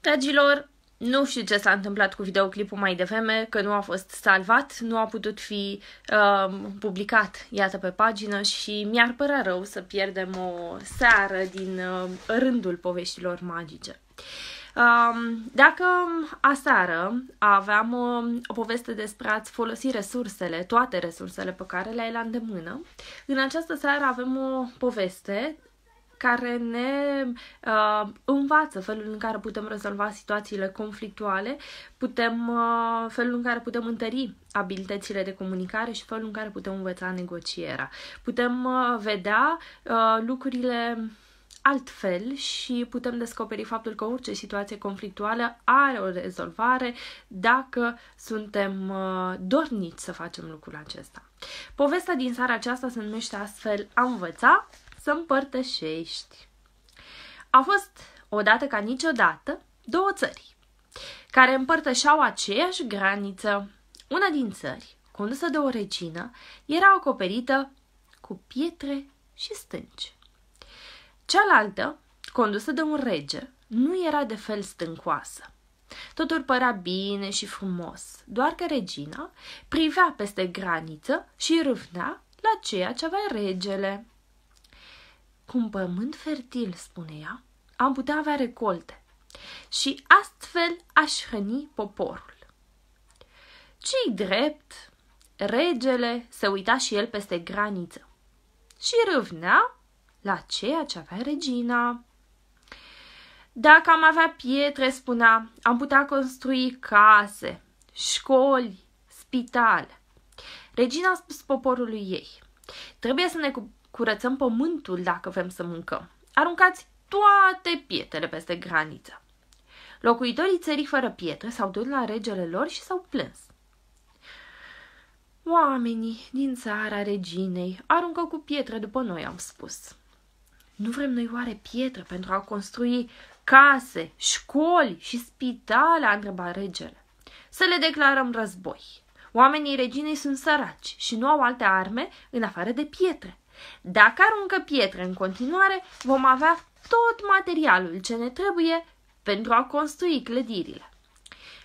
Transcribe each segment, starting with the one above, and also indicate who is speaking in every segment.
Speaker 1: Dragilor, nu știu ce s-a întâmplat cu videoclipul mai devreme, că nu a fost salvat, nu a putut fi uh, publicat, iată, pe pagină și mi-ar părea rău să pierdem o seară din uh, rândul poveștilor magice. Um, dacă aseară aveam uh, o poveste despre a-ți folosi resursele, toate resursele pe care le ai la îndemână, în această seară avem o poveste care ne uh, învață felul în care putem rezolva situațiile conflictuale, putem, uh, felul în care putem întări abilitățile de comunicare și felul în care putem învăța negocierea. Putem uh, vedea uh, lucrurile altfel și putem descoperi faptul că orice situație conflictuală are o rezolvare dacă suntem uh, dorniți să facem lucrul acesta. Povestea din seara aceasta se numește astfel A învăța să împărtășești. A fost odată ca niciodată două țări care împărtășeau aceeași graniță. Una din țări, condusă de o regină, era acoperită cu pietre și stânci. Cealaltă, condusă de un rege, nu era de fel stâncoasă. Totul părea bine și frumos, doar că regina privea peste graniță și râvnea la ceea ce avea regele cu un pământ fertil, spune ea, am putea avea recolte și astfel aș hrăni poporul. Cei drept, regele se uita și el peste graniță și râvnea la ceea ce avea regina. Dacă am avea pietre, spunea, am putea construi case, școli, spitale. Regina a spus poporului ei, trebuie să ne curățăm pământul dacă vrem să mâncăm. Aruncați toate pietrele peste graniță. Locuitorii țării fără pietre s-au dus la regele lor și s-au plâns. Oamenii din țara reginei aruncă cu pietre după noi, am spus. Nu vrem noi oare pietre pentru a construi case, școli și spitale, a întrebat regele. Să le declarăm război. Oamenii reginei sunt săraci și nu au alte arme în afară de pietre. Dacă aruncă pietre în continuare, vom avea tot materialul ce ne trebuie pentru a construi clădirile.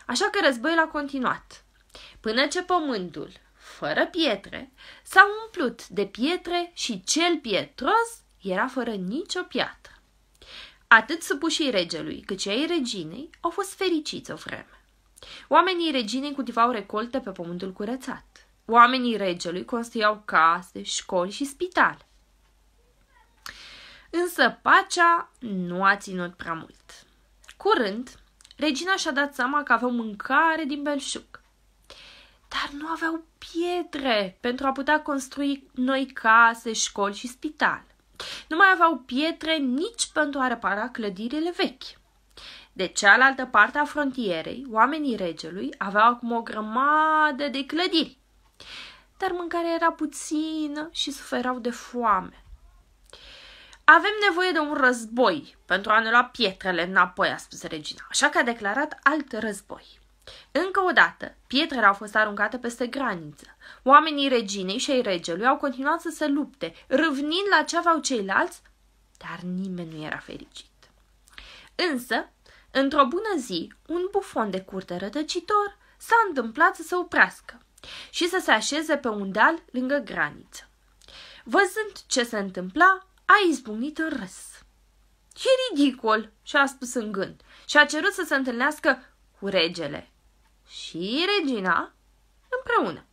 Speaker 1: Așa că războiul a continuat, până ce pământul, fără pietre, s-a umplut de pietre și cel pietros era fără nicio piatră. Atât supușii regelui, cât și ai reginei au fost fericiți o vreme. Oamenii reginei cultivau recolte pe pământul curățat. Oamenii regelui construiau case, școli și spitale. Însă pacea nu a ținut prea mult. Curând, regina și-a dat seama că aveau mâncare din belșug. Dar nu aveau pietre pentru a putea construi noi case, școli și spital. Nu mai aveau pietre nici pentru a repara clădirile vechi. De cealaltă parte a frontierei, oamenii regelui aveau acum o grămadă de clădiri dar mâncarea era puțină și suferau de foame. Avem nevoie de un război pentru a ne lua pietrele înapoi, a spus regina, așa că a declarat alt război. Încă o dată, pietrele au fost aruncate peste graniță. Oamenii reginei și ai regelui au continuat să se lupte, râvnind la ce aveau ceilalți, dar nimeni nu era fericit. Însă, într-o bună zi, un bufon de curte rătăcitor s-a întâmplat să se oprească și să se așeze pe un deal lângă graniță. Văzând ce se întâmpla, a izbucnit în râs. Ce ridicol!" și-a spus în gând și a cerut să se întâlnească cu regele și regina împreună.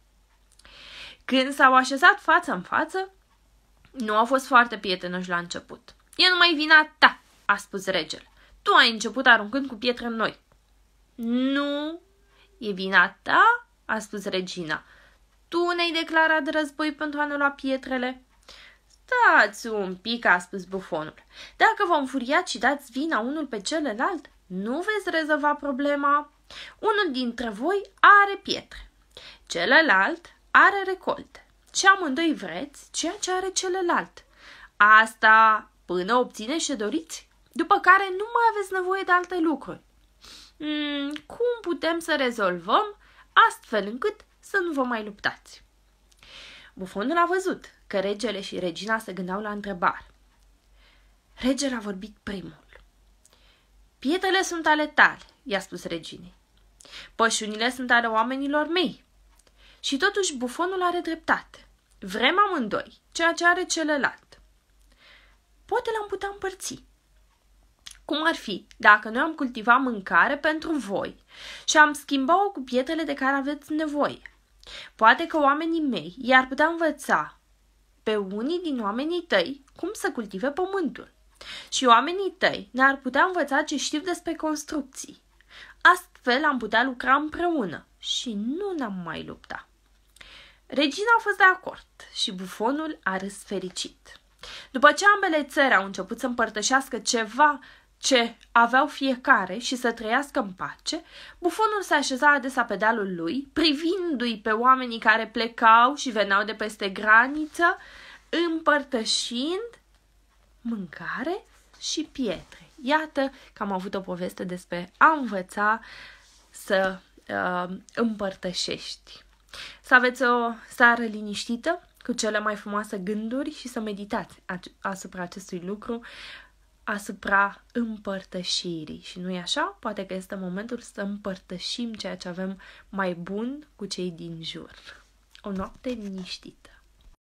Speaker 1: Când s-au așezat față în față, nu au fost foarte prietenoși la început. E numai vina ta, a spus regele. Tu ai început aruncând cu pietre în noi. Nu, e vina ta a spus regina. Tu ne-ai declarat război pentru a ne lua pietrele? Stați un pic, a spus bufonul. Dacă vom furia și dați vina unul pe celălalt, nu veți rezolva problema. Unul dintre voi are pietre, celălalt are recolte Ce amândoi vreți ceea ce are celălalt. Asta până obțineți ce doriți, după care nu mai aveți nevoie de alte lucruri. Mm, cum putem să rezolvăm astfel încât să nu vă mai luptați. Bufonul a văzut că regele și regina se gândeau la întrebare. Regele a vorbit primul. Pietele sunt ale tale, i-a spus reginei. Pășunile sunt ale oamenilor mei. Și totuși bufonul are dreptate. Vrem amândoi, ceea ce are celălalt. Poate l-am putea împărți, cum ar fi dacă noi am cultivat mâncare pentru voi și am schimba-o cu pietrele de care aveți nevoie. Poate că oamenii mei i-ar putea învăța pe unii din oamenii tăi cum să cultive pământul. Și oamenii tăi ne-ar putea învăța ce știu despre construcții. Astfel am putea lucra împreună și nu ne-am mai lupta. Regina a fost de acord și bufonul a râs fericit. După ce ambele țări au început să împărtășească ceva ce aveau fiecare și să trăiască în pace, bufonul se așeza adesea pe dealul lui, privindu-i pe oamenii care plecau și veneau de peste graniță, împărtășind mâncare și pietre. Iată că am avut o poveste despre a învăța să uh, împărtășești. Să aveți o seară liniștită, cu cele mai frumoase gânduri și să meditați asupra acestui lucru asupra împărtășirii. Și nu e așa? Poate că este momentul să împărtășim ceea ce avem mai bun cu cei din jur. O noapte liniștită.